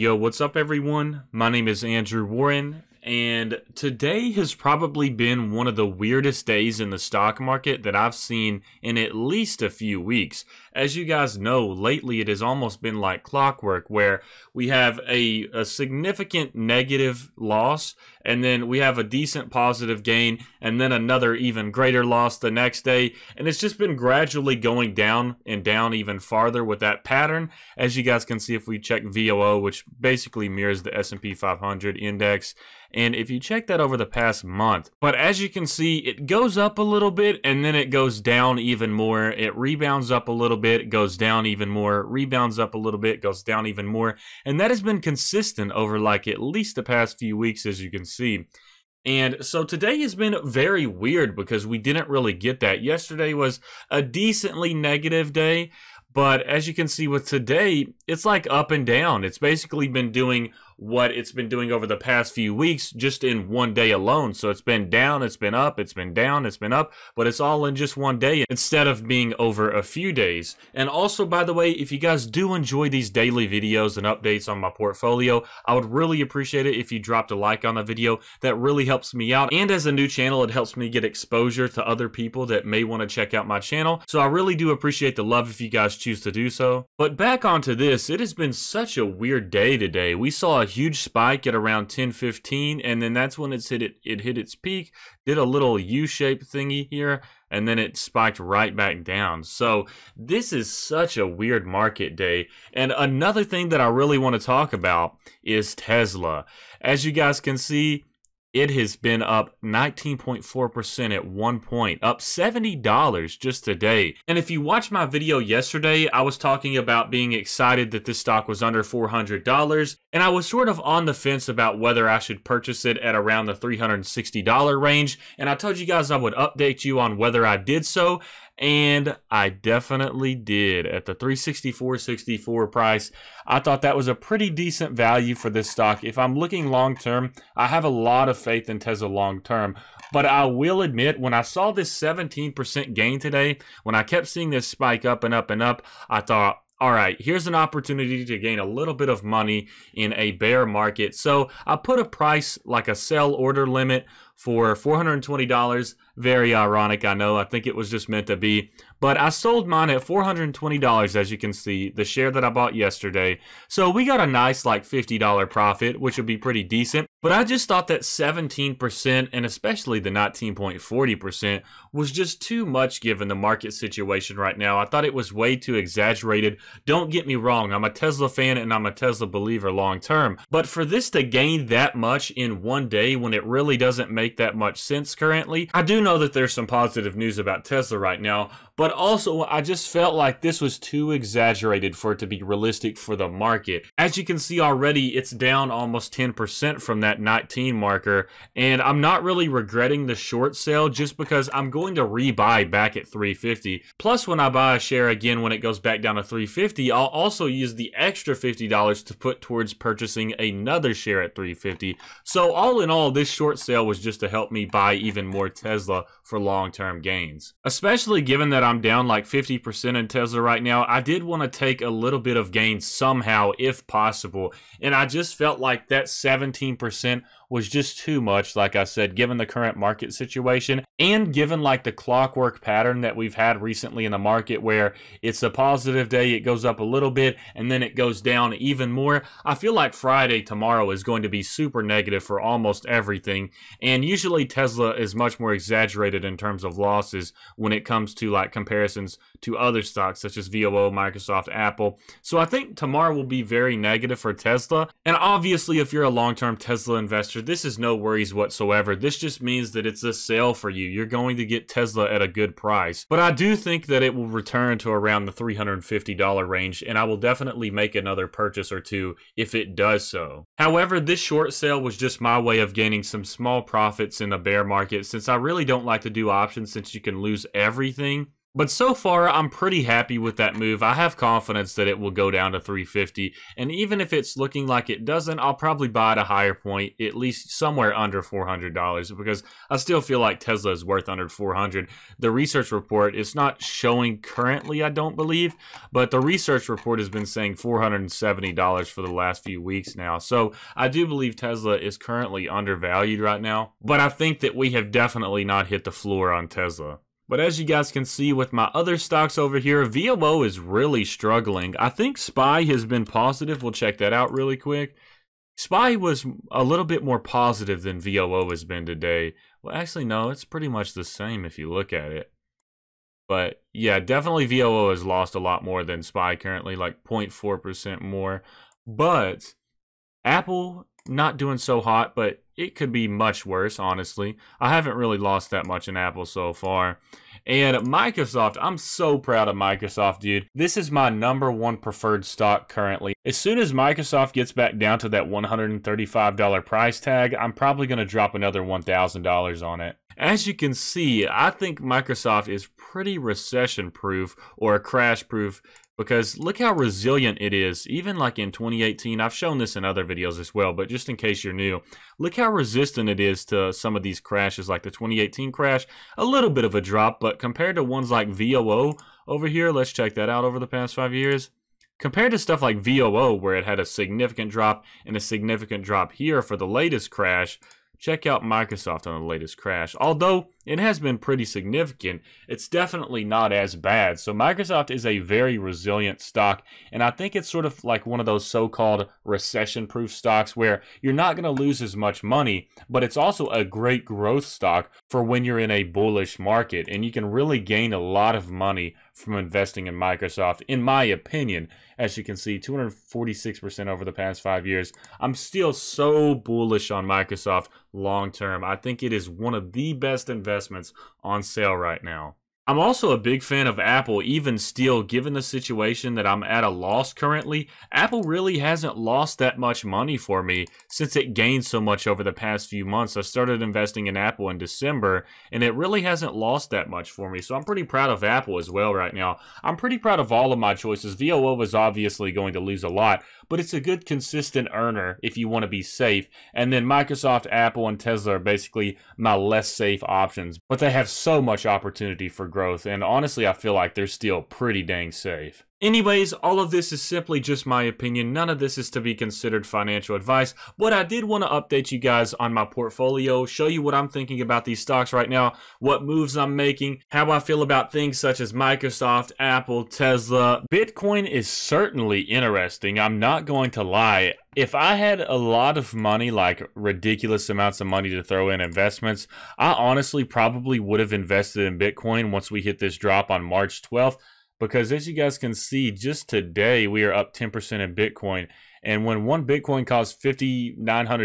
Yo, what's up, everyone? My name is Andrew Warren, and today has probably been one of the weirdest days in the stock market that I've seen in at least a few weeks. As you guys know, lately it has almost been like clockwork, where we have a, a significant negative loss, and then we have a decent positive gain, and then another even greater loss the next day. And it's just been gradually going down and down even farther with that pattern. As you guys can see, if we check VOO, which basically mirrors the S&P 500 index, and if you check that over the past month. But as you can see, it goes up a little bit and then it goes down even more. It rebounds up a little bit, goes down even more, rebounds up a little bit, goes down even more. And that has been consistent over like at least the past few weeks, as you can see see. And so today has been very weird because we didn't really get that. Yesterday was a decently negative day, but as you can see with today, it's like up and down. It's basically been doing what it's been doing over the past few weeks just in one day alone. So it's been down, it's been up, it's been down, it's been up, but it's all in just one day instead of being over a few days. And also, by the way, if you guys do enjoy these daily videos and updates on my portfolio, I would really appreciate it if you dropped a like on the video. That really helps me out. And as a new channel, it helps me get exposure to other people that may want to check out my channel. So I really do appreciate the love if you guys choose to do so. But back onto this, it has been such a weird day today. We saw a huge spike at around 1015, and then that's when it's hit it, it hit its peak, did a little U-shaped thingy here, and then it spiked right back down. So this is such a weird market day. And another thing that I really want to talk about is Tesla. As you guys can see, it has been up 19.4% at one point, up $70 just today. And if you watched my video yesterday, I was talking about being excited that this stock was under $400, and I was sort of on the fence about whether I should purchase it at around the $360 range, and I told you guys I would update you on whether I did so and I definitely did. At the 364.64 price, I thought that was a pretty decent value for this stock. If I'm looking long term, I have a lot of faith in Tesla long term. But I will admit, when I saw this 17% gain today, when I kept seeing this spike up and up and up, I thought, all right, here's an opportunity to gain a little bit of money in a bear market. So I put a price like a sell order limit for $420. Very ironic, I know. I think it was just meant to be. But I sold mine at $420, as you can see, the share that I bought yesterday. So we got a nice, like, $50 profit, which would be pretty decent. But I just thought that 17% and especially the 19.40% was just too much given the market situation right now. I thought it was way too exaggerated. Don't get me wrong, I'm a Tesla fan and I'm a Tesla believer long term. But for this to gain that much in one day when it really doesn't make that much sense currently, I do know that there's some positive news about Tesla right now, but also, I just felt like this was too exaggerated for it to be realistic for the market. As you can see already, it's down almost 10% from that 19 marker. And I'm not really regretting the short sale just because I'm going to rebuy back at 350. Plus, when I buy a share again when it goes back down to 350, I'll also use the extra $50 to put towards purchasing another share at 350. So all in all, this short sale was just to help me buy even more Tesla for long-term gains. Especially given that I'm down like 50% in Tesla right now, I did want to take a little bit of gain somehow if possible. And I just felt like that 17% was just too much, like I said, given the current market situation and given like the clockwork pattern that we've had recently in the market where it's a positive day, it goes up a little bit, and then it goes down even more. I feel like Friday tomorrow is going to be super negative for almost everything. And usually Tesla is much more exaggerated in terms of losses when it comes to like comparisons to other stocks such as VOO, Microsoft, Apple. So I think tomorrow will be very negative for Tesla. And obviously, if you're a long term Tesla investor, this is no worries whatsoever. This just means that it's a sale for you. You're going to get Tesla at a good price. But I do think that it will return to around the $350 range, and I will definitely make another purchase or two if it does so. However, this short sale was just my way of gaining some small profits in a bear market since I really don't like to do options since you can lose everything. But so far, I'm pretty happy with that move. I have confidence that it will go down to 350. And even if it's looking like it doesn't, I'll probably buy at a higher point, at least somewhere under $400, because I still feel like Tesla is worth under 400. The research report, it's not showing currently, I don't believe, but the research report has been saying $470 for the last few weeks now. So I do believe Tesla is currently undervalued right now, but I think that we have definitely not hit the floor on Tesla. But as you guys can see with my other stocks over here, VLO is really struggling. I think SPY has been positive. We'll check that out really quick. SPY was a little bit more positive than VOO has been today. Well, actually, no, it's pretty much the same if you look at it. But yeah, definitely VOO has lost a lot more than SPY currently, like 0.4% more. But Apple not doing so hot, but it could be much worse, honestly. I haven't really lost that much in Apple so far. And Microsoft, I'm so proud of Microsoft, dude. This is my number one preferred stock currently. As soon as Microsoft gets back down to that $135 price tag, I'm probably going to drop another $1,000 on it. As you can see, I think Microsoft is pretty recession proof or crash proof because look how resilient it is. Even like in 2018, I've shown this in other videos as well, but just in case you're new, look how resistant it is to some of these crashes, like the 2018 crash, a little bit of a drop, but compared to ones like VOO over here, let's check that out over the past five years. Compared to stuff like VOO, where it had a significant drop and a significant drop here for the latest crash, check out Microsoft on the latest crash. Although, it has been pretty significant. It's definitely not as bad. So Microsoft is a very resilient stock, and I think it's sort of like one of those so-called recession-proof stocks where you're not going to lose as much money, but it's also a great growth stock for when you're in a bullish market, and you can really gain a lot of money from investing in Microsoft, in my opinion. As you can see, 246% over the past five years. I'm still so bullish on Microsoft long term. I think it is one of the best investments investments on sale right now. I'm also a big fan of Apple, even still, given the situation that I'm at a loss currently. Apple really hasn't lost that much money for me since it gained so much over the past few months. I started investing in Apple in December, and it really hasn't lost that much for me. So I'm pretty proud of Apple as well right now. I'm pretty proud of all of my choices. VOO was obviously going to lose a lot, but it's a good consistent earner if you want to be safe. And then Microsoft, Apple, and Tesla are basically my less safe options, but they have so much opportunity for growth growth. And honestly, I feel like they're still pretty dang safe. Anyways, all of this is simply just my opinion. None of this is to be considered financial advice, but I did want to update you guys on my portfolio, show you what I'm thinking about these stocks right now, what moves I'm making, how I feel about things such as Microsoft, Apple, Tesla. Bitcoin is certainly interesting. I'm not going to lie. If I had a lot of money, like ridiculous amounts of money to throw in investments, I honestly probably would have invested in Bitcoin once we hit this drop on March 12th because as you guys can see, just today we are up 10% in Bitcoin and when one Bitcoin costs $5,900,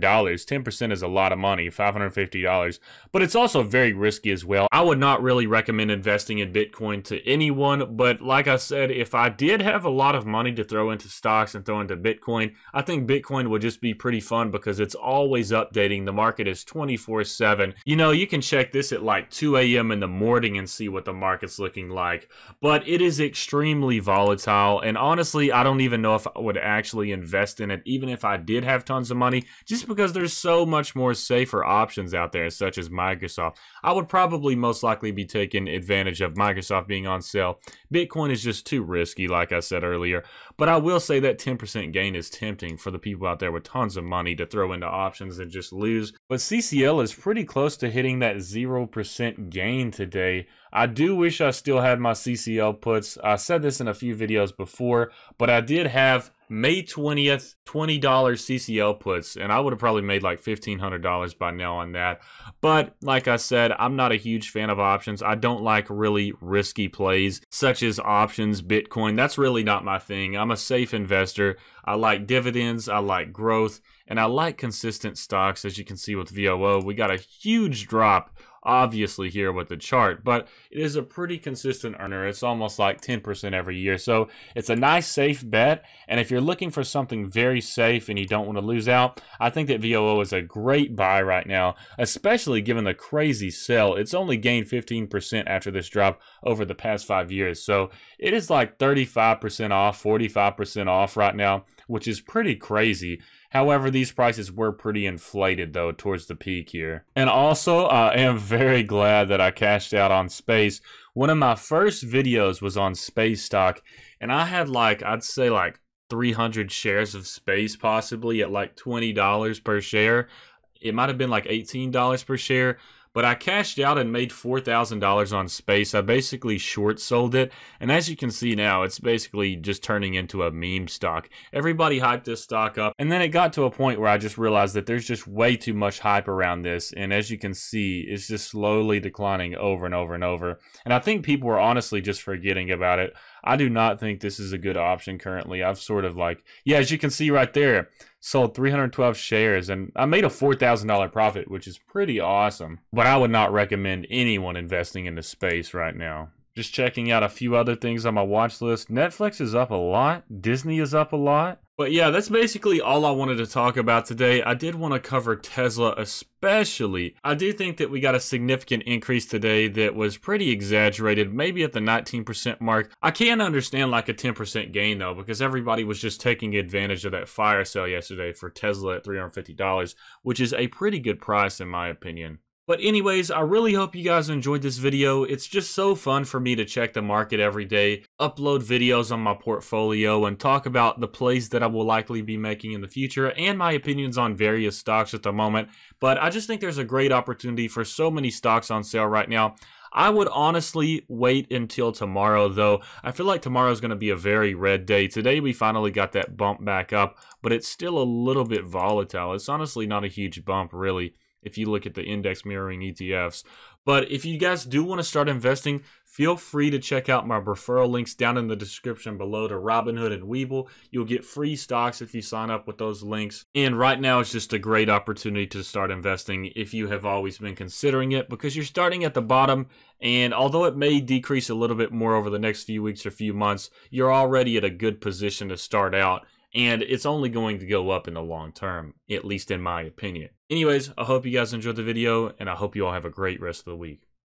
10% is a lot of money, $550, but it's also very risky as well. I would not really recommend investing in Bitcoin to anyone, but like I said, if I did have a lot of money to throw into stocks and throw into Bitcoin, I think Bitcoin would just be pretty fun because it's always updating. The market is 24 7. You know, you can check this at like 2 a.m. in the morning and see what the market's looking like, but it is extremely volatile. And honestly, I don't even know if I would actually invest invest in it, even if I did have tons of money, just because there's so much more safer options out there, such as Microsoft. I would probably most likely be taking advantage of Microsoft being on sale. Bitcoin is just too risky, like I said earlier. But I will say that 10% gain is tempting for the people out there with tons of money to throw into options and just lose. But CCL is pretty close to hitting that 0% gain today. I do wish I still had my CCL puts. I said this in a few videos before, but I did have May 20th, $20 CCL puts, and I would have probably made like $1,500 by now on that. But like I said, I'm not a huge fan of options. I don't like really risky plays such as options, Bitcoin. That's really not my thing. I'm a safe investor. I like dividends, I like growth, and I like consistent stocks. As you can see with VOO, we got a huge drop obviously here with the chart, but it is a pretty consistent earner. It's almost like 10% every year. So it's a nice safe bet. And if you're looking for something very safe and you don't want to lose out, I think that VOO is a great buy right now, especially given the crazy sell. It's only gained 15% after this drop over the past five years. So it is like 35% off, 45% off right now, which is pretty crazy. However, these prices were pretty inflated though towards the peak here. And also, I am very glad that I cashed out on space. One of my first videos was on space stock and I had like, I'd say like 300 shares of space possibly at like $20 per share. It might have been like $18 per share. But I cashed out and made $4,000 on space. I basically short sold it. And as you can see now, it's basically just turning into a meme stock. Everybody hyped this stock up. And then it got to a point where I just realized that there's just way too much hype around this. And as you can see, it's just slowly declining over and over and over. And I think people are honestly just forgetting about it. I do not think this is a good option currently. I've sort of like, yeah, as you can see right there, sold 312 shares and I made a $4,000 profit, which is pretty awesome. But I would not recommend anyone investing in this space right now. Just checking out a few other things on my watch list. Netflix is up a lot. Disney is up a lot. But yeah, that's basically all I wanted to talk about today. I did want to cover Tesla especially. I do think that we got a significant increase today that was pretty exaggerated, maybe at the 19% mark. I can understand like a 10% gain though, because everybody was just taking advantage of that fire sale yesterday for Tesla at $350, which is a pretty good price in my opinion. But anyways, I really hope you guys enjoyed this video. It's just so fun for me to check the market every day, upload videos on my portfolio, and talk about the plays that I will likely be making in the future and my opinions on various stocks at the moment. But I just think there's a great opportunity for so many stocks on sale right now. I would honestly wait until tomorrow, though. I feel like tomorrow is going to be a very red day. Today, we finally got that bump back up, but it's still a little bit volatile. It's honestly not a huge bump, really if you look at the index mirroring ETFs. But if you guys do want to start investing, feel free to check out my referral links down in the description below to Robinhood and Weeble. You'll get free stocks if you sign up with those links. And right now it's just a great opportunity to start investing if you have always been considering it because you're starting at the bottom and although it may decrease a little bit more over the next few weeks or few months, you're already at a good position to start out and it's only going to go up in the long term, at least in my opinion. Anyways, I hope you guys enjoyed the video, and I hope you all have a great rest of the week.